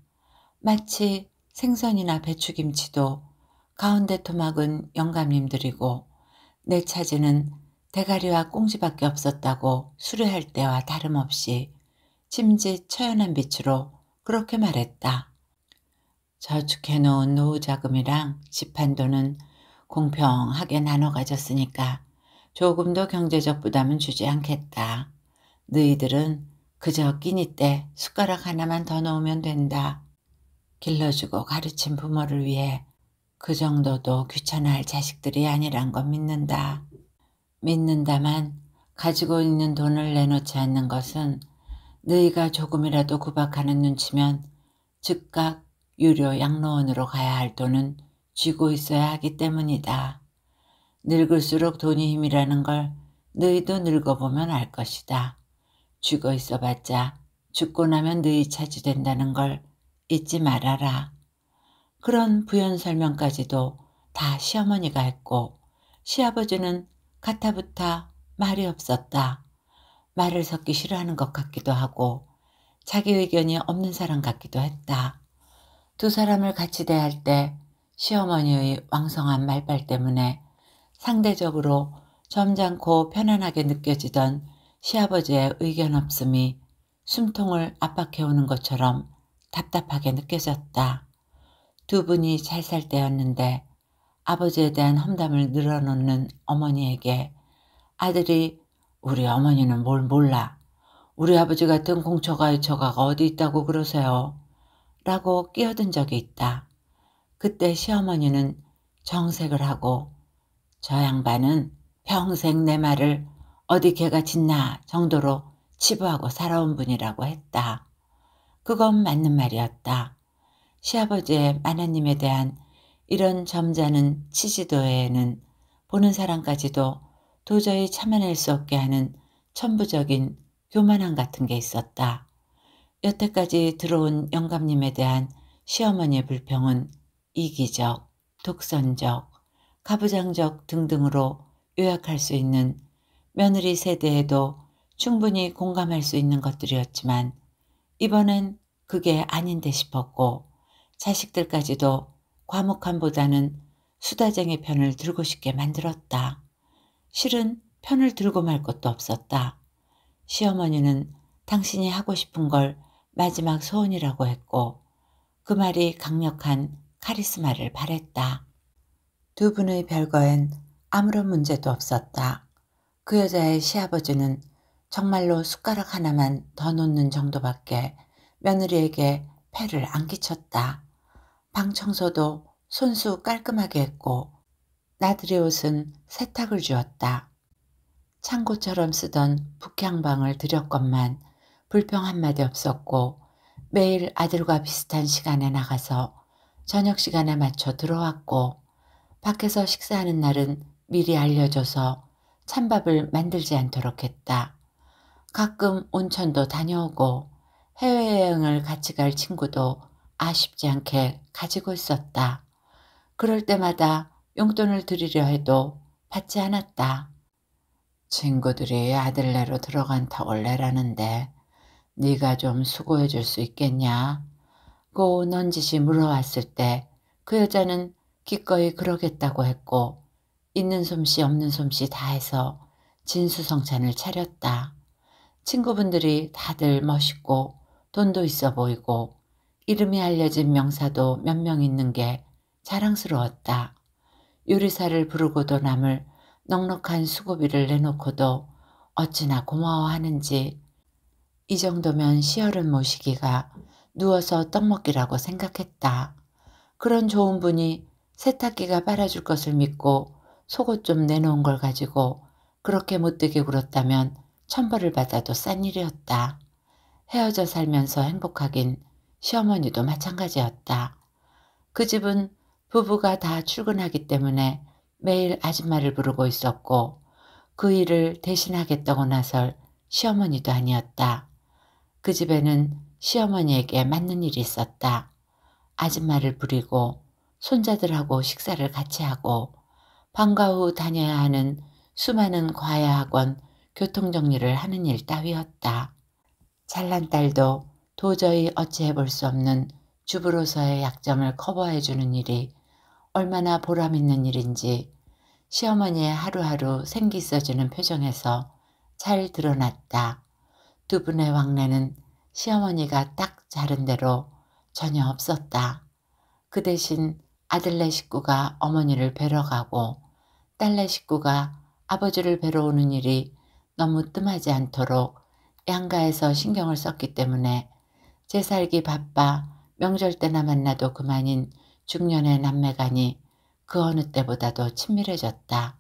마치 생선이나 배추김치도 가운데 토막은 영감님들이고 내 차지는 대가리와 꽁지밖에 없었다고 수레할 때와 다름없이 침짓 처연한 빛으로 그렇게 말했다. 저축해놓은 노후 자금이랑 집한 도는 공평하게 나눠 가졌으니까 조금도 경제적 부담은 주지 않겠다. 너희들은 그저 끼니 때 숟가락 하나만 더 넣으면 된다. 길러주고 가르친 부모를 위해 그 정도도 귀찮아할 자식들이 아니란 건 믿는다. 믿는다만 가지고 있는 돈을 내놓지 않는 것은 너희가 조금이라도 구박하는 눈치면 즉각 유료 양로원으로 가야 할 돈은 쥐고 있어야 하기 때문이다. 늙을수록 돈이 힘이라는 걸 너희도 늙어보면 알 것이다. 죽어 있어봤자 죽고 나면 너희 차지 된다는 걸 잊지 말아라. 그런 부연 설명까지도 다 시어머니가 했고 시아버지는 가타부타 말이 없었다. 말을 섞기 싫어하는 것 같기도 하고 자기 의견이 없는 사람 같기도 했다. 두 사람을 같이 대할 때 시어머니의 왕성한 말발 때문에 상대적으로 점잖고 편안하게 느껴지던 시아버지의 의견 없음이 숨통을 압박해오는 것처럼 답답하게 느껴졌다. 두 분이 잘 살 때였는데 아버지에 대한 험담을 늘어놓는 어머니에게 아들이 우리 어머니는 뭘 몰라. 우리 아버지 같은 공처가의 처가가 어디 있다고 그러세요. 라고 끼어든 적이 있다. 그때 시어머니는 정색을 하고 저 양반은 평생 내 말을 어디 개가 짖나 정도로 치부하고 살아온 분이라고 했다. 그건 맞는 말이었다. 시아버지의 마나님에 대한 이런 점잖은 치지도에는 보는 사람까지도 도저히 참아낼 수 없게 하는 천부적인 교만함 같은 게 있었다. 여태까지 들어온 영감님에 대한 시어머니의 불평은 이기적, 독선적, 가부장적 등등으로 요약할 수 있는 며느리 세대에도 충분히 공감할 수 있는 것들이었지만 이번엔 그게 아닌데 싶었고 자식들까지도 과묵함보다는 수다쟁이 편을 들고 싶게 만들었다. 실은 편을 들고 말 것도 없었다. 시어머니는 당신이 하고 싶은 걸 마지막 소원이라고 했고 그 말이 강력한 카리스마를 바랬다. 두 분의 별거엔 아무런 문제도 없었다. 그 여자의 시아버지는 정말로 숟가락 하나만 더 놓는 정도밖에 며느리에게 패를 안 끼쳤다. 방 청소도 손수 깔끔하게 했고 나들이 옷은 세탁을 주었다. 창고처럼 쓰던 북향방을 들였건만 불평 한마디 없었고 매일 아들과 비슷한 시간에 나가서 저녁 시간에 맞춰 들어왔고 밖에서 식사하는 날은 미리 알려줘서 찬밥을 만들지 않도록 했다. 가끔 온천도 다녀오고 해외여행을 같이 갈 친구도 아쉽지 않게 가지고 있었다. 그럴 때마다 용돈을 드리려 해도 받지 않았다. 친구들이 아들내로 들어간 타 원래라는데 네가 좀 수고해 줄 수 있겠냐? 고 넌지시 물어왔을 때 그 여자는 기꺼이 그러겠다고 했고 있는 솜씨 없는 솜씨 다 해서 진수성찬을 차렸다. 친구분들이 다들 멋있고 돈도 있어 보이고 이름이 알려진 명사도 몇 명 있는 게 자랑스러웠다. 요리사를 부르고도 남을 넉넉한 수고비를 내놓고도 어찌나 고마워하는지 이 정도면 시어른 모시기가 누워서 떡 먹기라고 생각했다. 그런 좋은 분이 세탁기가 빨아줄 것을 믿고 속옷 좀 내놓은 걸 가지고 그렇게 못되게 굴었다면 천벌을 받아도 싼 일이었다. 헤어져 살면서 행복하긴 시어머니도 마찬가지였다. 그 집은 부부가 다 출근하기 때문에 매일 아줌마를 부르고 있었고 그 일을 대신하겠다고 나설 시어머니도 아니었다. 그 집에는 시어머니에게 맞는 일이 있었다. 아줌마를 부리고 손자들하고 식사를 같이 하고 방과 후 다녀야 하는 수많은 과외학원 교통정리를 하는 일 따위였다. 잘난 딸도 도저히 어찌해 볼 수 없는 주부로서의 약점을 커버해 주는 일이 얼마나 보람 있는 일인지 시어머니의 하루하루 생기 있어지는 표정에서 잘 드러났다. 두 분의 왕래는 시어머니가 딱 자른 대로 전혀 없었다. 그 대신 아들네 식구가 어머니를 뵈러 가고 딸네 식구가 아버지를 뵈러 오는 일이 너무 뜸하지 않도록 양가에서 신경을 썼기 때문에 제 살기 바빠 명절 때나 만나도 그만인 중년의 남매간이 그 어느 때보다도 친밀해졌다.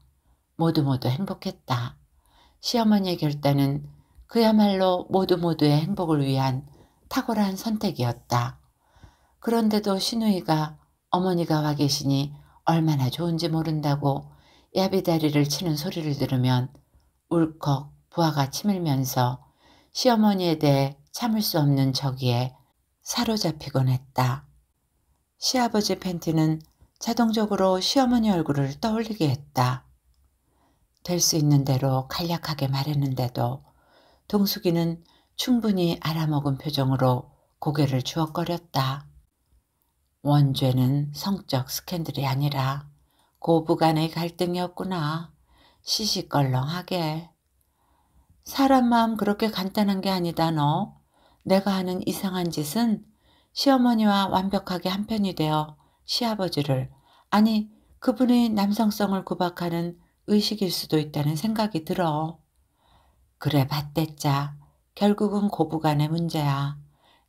모두 모두 행복했다. 시어머니의 결단은 그야말로 모두 모두의 행복을 위한 탁월한 선택이었다. 그런데도 신우이가 어머니가 와 계시니 얼마나 좋은지 모른다고 야비다리를 치는 소리를 들으면 울컥 부하가 치밀면서 시어머니에 대해 참을 수 없는 저기에 사로잡히곤 했다. 시아버지 팬티는 자동적으로 시어머니 얼굴을 떠올리게 했다. 될 수 있는 대로 간략하게 말했는데도 동숙이는 충분히 알아먹은 표정으로 고개를 주걱거렸다. 원죄는 성적 스캔들이 아니라 고부간의 갈등이었구나. 시시껄렁하게. 사람 마음 그렇게 간단한 게 아니다 너. 내가 하는 이상한 짓은 시어머니와 완벽하게 한편이 되어 시아버지를 아니 그분의 남성성을 구박하는 의식일 수도 있다는 생각이 들어. 그래 봤댔자 결국은 고부간의 문제야.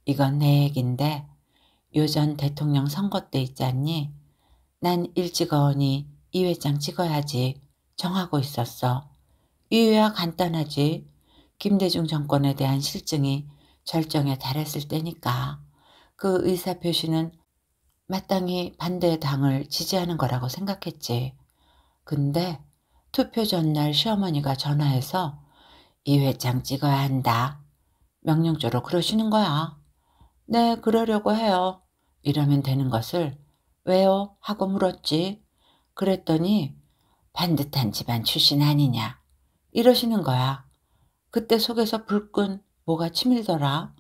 이건 내 얘긴데 요전 대통령 선거 때 있지 않니? 난 일찍어니 이 회장 찍어야지 정하고 있었어. 이유야 간단하지. 김대중 정권에 대한 실증이 절정에 달했을 때니까 그 의사표시는 마땅히 반대 당을 지지하는 거라고 생각했지. 근데 투표 전날 시어머니가 전화해서 이 회장 찍어야 한다. 명령조로 그러시는 거야. 네, 그러려고 해요. 이러면 되는 것을 왜요? 하고 물었지. 그랬더니 반듯한 집안 출신 아니냐. 이러시는 거야. 그때 속에서 불끈 뭐가 치밀더라.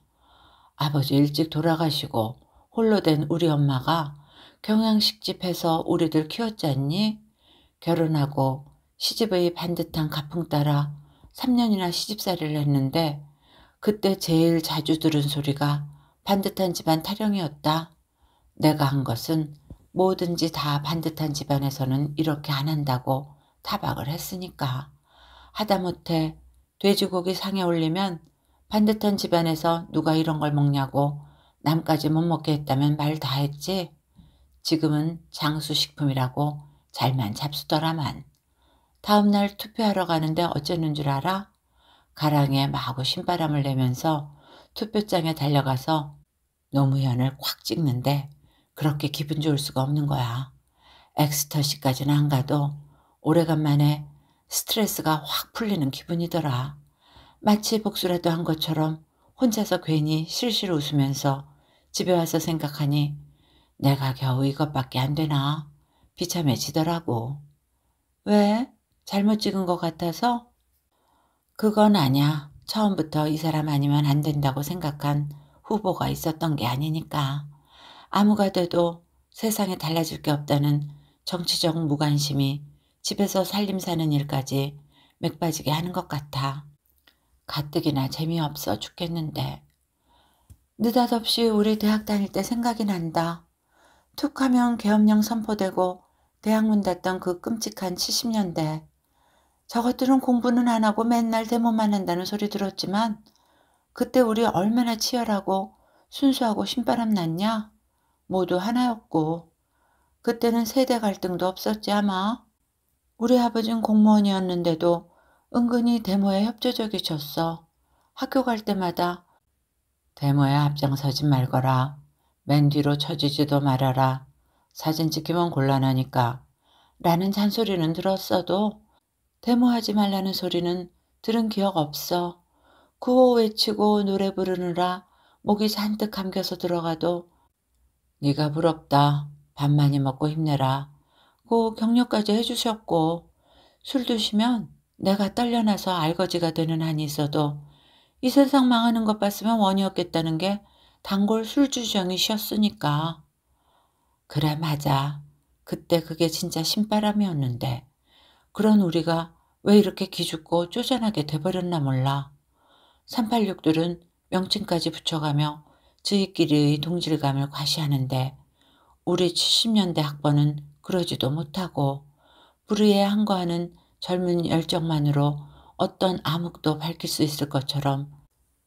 아버지 일찍 돌아가시고 홀로 된 우리 엄마가 경양식집에서 우리들 키웠잖니? 결혼하고 시집의 반듯한 가풍 따라 3년이나 시집살이를 했는데 그때 제일 자주 들은 소리가 반듯한 집안 타령이었다. 내가 한 것은 뭐든지 다 반듯한 집안에서는 이렇게 안 한다고 타박을 했으니까. 하다못해 돼지고기 상에 올리면 반듯한 집안에서 누가 이런 걸 먹냐고 남까지 못 먹게 했다면 말 다 했지. 지금은 장수식품이라고 잘만 잡수더라만. 다음날 투표하러 가는데 어쨌는 줄 알아? 가랑에 마구 신바람을 내면서 투표장에 달려가서 노무현을 꽉 찍는데 그렇게 기분 좋을 수가 없는 거야. 엑스터시까지는 안 가도 오래간만에 스트레스가 확 풀리는 기분이더라. 마치 복수라도 한 것처럼 혼자서 괜히 실실 웃으면서 집에 와서 생각하니 내가 겨우 이것밖에 안 되나 비참해지더라고. 왜? 잘못 찍은 것 같아서? 그건 아니야. 처음부터 이 사람 아니면 안 된다고 생각한 후보가 있었던 게 아니니까. 아무가 돼도 세상에 달라질 게 없다는 정치적 무관심이 집에서 살림 사는 일까지 맥빠지게 하는 것 같아. 가뜩이나 재미없어 죽겠는데. 느닷없이 우리 대학 다닐 때 생각이 난다. 툭 하면 계엄령 선포되고 대학 문 닫던 그 끔찍한 70년대. 저것들은 공부는 안 하고 맨날 데모만 한다는 소리 들었지만 그때 우리 얼마나 치열하고 순수하고 신바람 났냐? 모두 하나였고 그때는 세대 갈등도 없었지 아마. 우리 아버지는 공무원이었는데도 은근히 데모에 협조적이 졌어. 학교 갈 때마다 데모에 앞장서지 말거라. 맨 뒤로 처지지도 말아라. 사진 찍히면 곤란하니까. 라는 잔소리는 들었어도 데모하지 말라는 소리는 들은 기억 없어. 구호 외치고 노래 부르느라 목이 잔뜩 감겨서 들어가도 네가 부럽다. 밥 많이 먹고 힘내라. 고 격려까지 해주셨고 술 드시면 내가 떨려나서 알거지가 되는 한이 있어도 이 세상 망하는 것 봤으면 원이없겠다는게 단골 술주정이셨으니까. 그래 맞아. 그때 그게 진짜 신바람이었는데 그런 우리가 왜 이렇게 기죽고 쪼잔하게 돼버렸나 몰라. 386들은 명칭까지 붙여가며 저희끼리의 동질감을 과시하는데 우리 70년대 학번은 그러지도 못하고 불의에 항거하는 젊은 열정만으로 어떤 암흑도 밝힐 수 있을 것처럼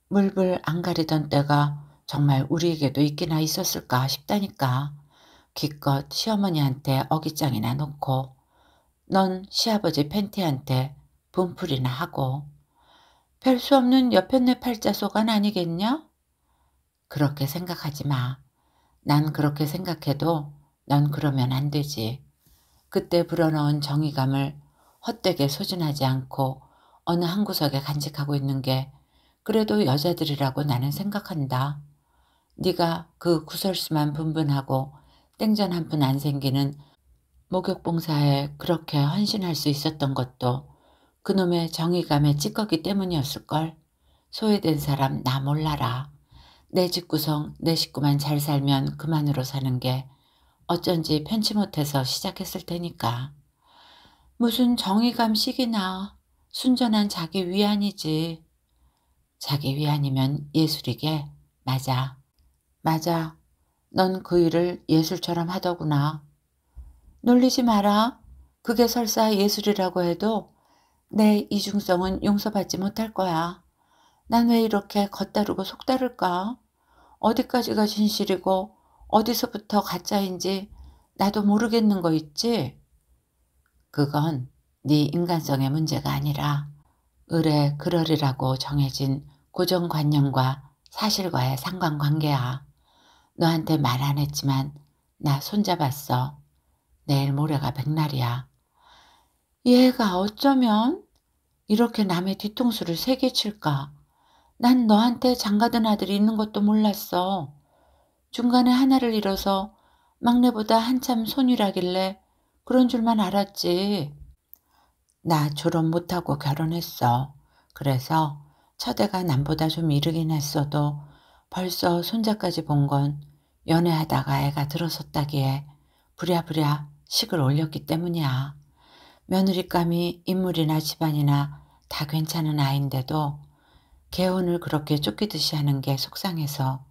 물불 안 가리던 때가 정말 우리에게도 있기나 있었을까 싶다니까 기껏 시어머니한테 어깃장이나 놓고 넌 시아버지 팬티한테 분풀이나 하고 별수 없는 여편네 팔자소간 아니겠냐? 그렇게 생각하지 마. 난 그렇게 생각해도 넌 그러면 안 되지. 그때 불어넣은 정의감을 헛되게 소진하지 않고 어느 한 구석에 간직하고 있는 게 그래도 여자들이라고 나는 생각한다. 네가 그 구설수만 분분하고 땡전 한 푼 안 생기는 목욕봉사에 그렇게 헌신할 수 있었던 것도 그놈의 정의감에 찌꺼기 때문이었을걸. 소외된 사람 나 몰라라. 내 집구성 내 식구만 잘 살면 그만으로 사는 게 어쩐지 편치 못해서 시작했을 테니까. 무슨 정의감 식이나 순전한 자기 위안이지. 자기 위안이면 예술이게. 맞아. 맞아. 넌 그 일을 예술처럼 하더구나. 놀리지 마라. 그게 설사 예술이라고 해도 내 이중성은 용서받지 못할 거야. 난 왜 이렇게 겉다르고 속다를까? 어디까지가 진실이고 어디서부터 가짜인지 나도 모르겠는 거 있지? 그건 네 인간성의 문제가 아니라 을의 그러리라고 정해진 고정관념과 사실과의 상관관계야. 너한테 말 안 했지만 나 손잡았어. 내일 모레가 백날이야. 얘가 어쩌면 이렇게 남의 뒤통수를 세게 칠까. 난 너한테 장가든 아들이 있는 것도 몰랐어. 중간에 하나를 잃어서 막내보다 한참 손이라길래 그런 줄만 알았지. 나 졸업 못하고 결혼했어. 그래서 첫애가 남보다 좀 이르긴 했어도 벌써 손자까지 본 건 연애하다가 애가 들어섰다기에 부랴부랴 식을 올렸기 때문이야. 며느리감이 인물이나 집안이나 다 괜찮은 아인데도 개혼을 그렇게 쫓기듯이 하는 게 속상해서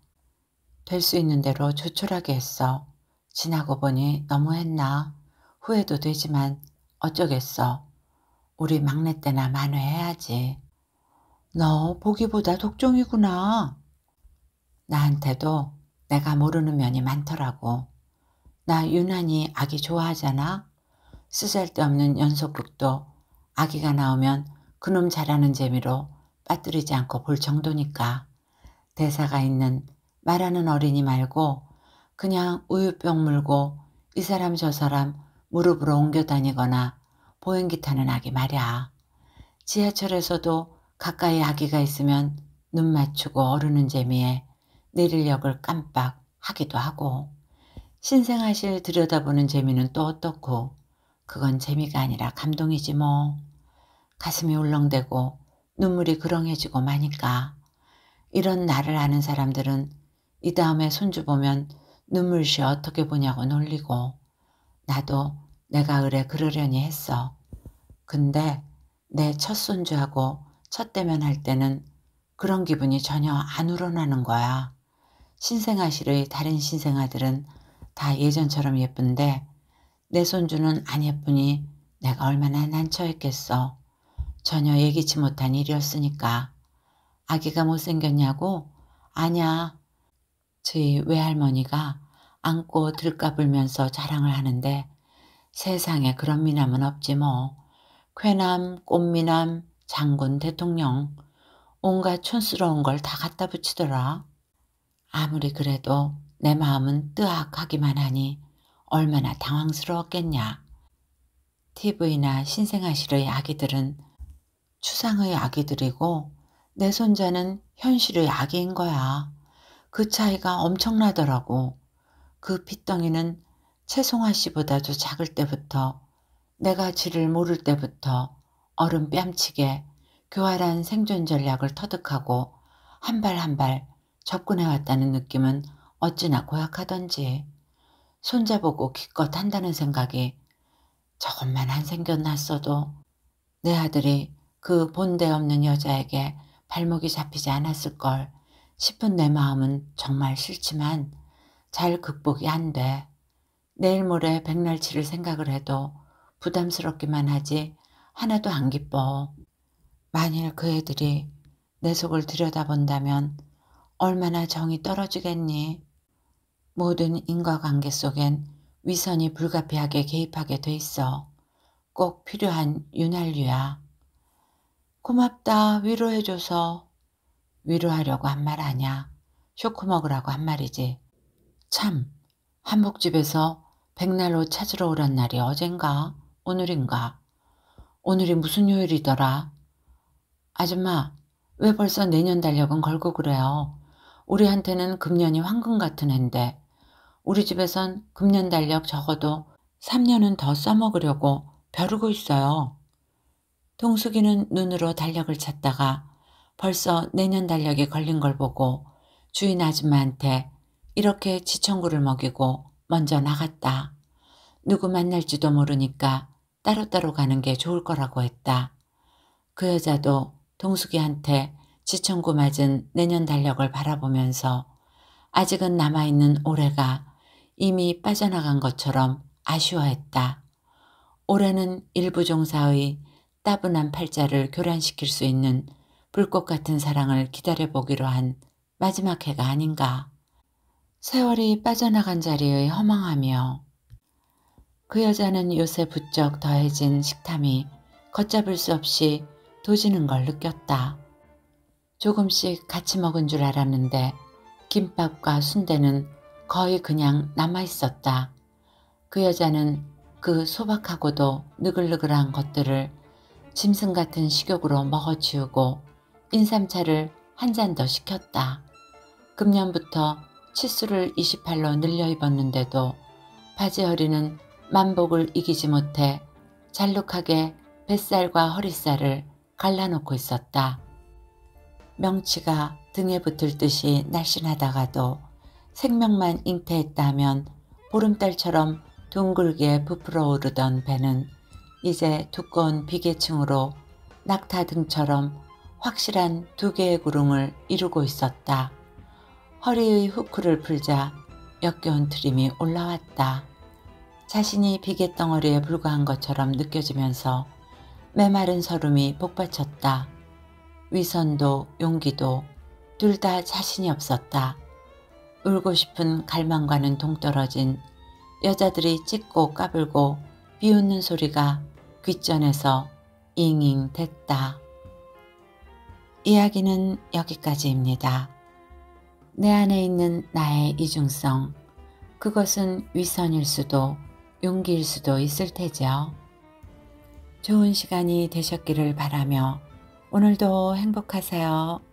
될 수 있는 대로 조촐하게 했어. 지나고 보니 너무했나 후회도 되지만 어쩌겠어. 우리 막내 때나 만회해야지. 너 보기보다 독종이구나. 나한테도 내가 모르는 면이 많더라고. 나 유난히 아기 좋아하잖아. 쓰잘데없는 연속극도 아기가 나오면 그놈 잘하는 재미로 빠뜨리지 않고 볼 정도니까 대사가 있는 말하는 어린이 말고 그냥 우유병 물고 이 사람 저 사람 무릎으로 옮겨 다니거나 보행기 타는 아기 말야. 지하철에서도 가까이 아기가 있으면 눈 맞추고 어르는 재미에 내릴역을 깜빡 하기도 하고 신생아실 들여다보는 재미는 또 어떻고 그건 재미가 아니라 감동이지 뭐. 가슴이 울렁대고 눈물이 그렁해지고 마니까. 이런 나를 아는 사람들은 이 다음에 손주 보면 눈물씨 어떻게 보냐고 놀리고 나도 내가 그래 그러려니 했어. 근데 내 첫 손주하고 첫 대면할 때는 그런 기분이 전혀 안 우러나는 거야. 신생아실의 다른 신생아들은 다 예전처럼 예쁜데 내 손주는 아내뿐이 내가 얼마나 난처했겠어. 전혀 예기치 못한 일이었으니까. 아기가 못생겼냐고? 아냐. 저희 외할머니가 안고 들까불면서 자랑을 하는데 세상에 그런 미남은 없지 뭐. 쾌남, 꽃미남, 장군, 대통령 온갖 촌스러운 걸 다 갖다 붙이더라. 아무리 그래도 내 마음은 뜨악하기만 하니 얼마나 당황스러웠겠냐. TV나 신생아실의 아기들은 추상의 아기들이고 내 손자는 현실의 아기인 거야. 그 차이가 엄청나더라고. 그 핏덩이는 채송아 씨보다도 작을 때부터 내가 지를 모를 때부터 얼음 뺨치게 교활한 생존 전략을 터득하고 한 발 한 발 접근해왔다는 느낌은 어찌나 고약하던지 손자보고 기껏 한다는 생각이조금만안생겨났어도내 아들이 그 본대 없는 여자에게 발목이 잡히지 않았을 걸 싶은 내 마음은 정말 싫지만 잘 극복이 안 돼. 내일 모레 백날치를 생각을 해도 부담스럽기만 하지 하나도 안 기뻐. 만일 그 애들이 내 속을 들여다본다면 얼마나 정이 떨어지겠니? 모든 인과관계 속엔 위선이 불가피하게 개입하게 돼 있어 꼭 필요한 윤활유야. 고맙다 위로해줘서 위로하려고 한 말 아냐. 쇼크 먹으라고 한 말이지. 참 한복집에서 백날로 찾으러 오란 날이 어젠가 오늘인가. 오늘이 무슨 요일이더라. 아줌마 왜 벌써 내년 달력은 걸고 그래요. 우리한테는 금년이 황금 같은 앤데 우리 집에선 금년 달력 적어도 3년은 더 써먹으려고 벼르고 있어요. 동숙이는 눈으로 달력을 찾다가 벌써 내년 달력에 걸린 걸 보고 주인 아줌마한테 이렇게 지청구를 먹이고 먼저 나갔다. 누구 만날지도 모르니까 따로따로 가는 게 좋을 거라고 했다. 그 여자도 동숙이한테 지청구 맞은 내년 달력을 바라보면서 아직은 남아있는 올해가 이미 빠져나간 것처럼 아쉬워했다. 올해는 일부 종사의 따분한 팔자를 교란시킬 수 있는 불꽃 같은 사랑을 기다려보기로 한 마지막 해가 아닌가. 세월이 빠져나간 자리의 허망하며 그 여자는 요새 부쩍 더해진 식탐이 걷잡을 수 없이 도지는 걸 느꼈다. 조금씩 같이 먹은 줄 알았는데 김밥과 순대는 거의 그냥 남아있었다. 그 여자는 그 소박하고도 느글느글한 것들을 짐승 같은 식욕으로 먹어치우고 인삼차를 한 잔 더 시켰다. 금년부터 치수를 28로 늘려 입었는데도 바지 허리는 만복을 이기지 못해 잘룩하게 뱃살과 허리살을 갈라놓고 있었다. 명치가 등에 붙을 듯이 날씬하다가도 생명만 잉태했다면 보름달처럼 둥글게 부풀어 오르던 배는 이제 두꺼운 비계층으로 낙타 등처럼 확실한 두 개의 구름을 이루고 있었다. 허리의 후크를 풀자 역겨운 트림이 올라왔다. 자신이 비계 덩어리에 불과한 것처럼 느껴지면서 메마른 서름이 복받쳤다. 위선도 용기도 둘 다 자신이 없었다. 울고 싶은 갈망과는 동떨어진 여자들이 찢고 까불고 비웃는 소리가 귓전에서 잉잉 댔다. 이야기는 여기까지입니다. 내 안에 있는 나의 이중성, 그것은 위선일 수도 용기일 수도 있을 테죠. 좋은 시간이 되셨기를 바라며 오늘도 행복하세요.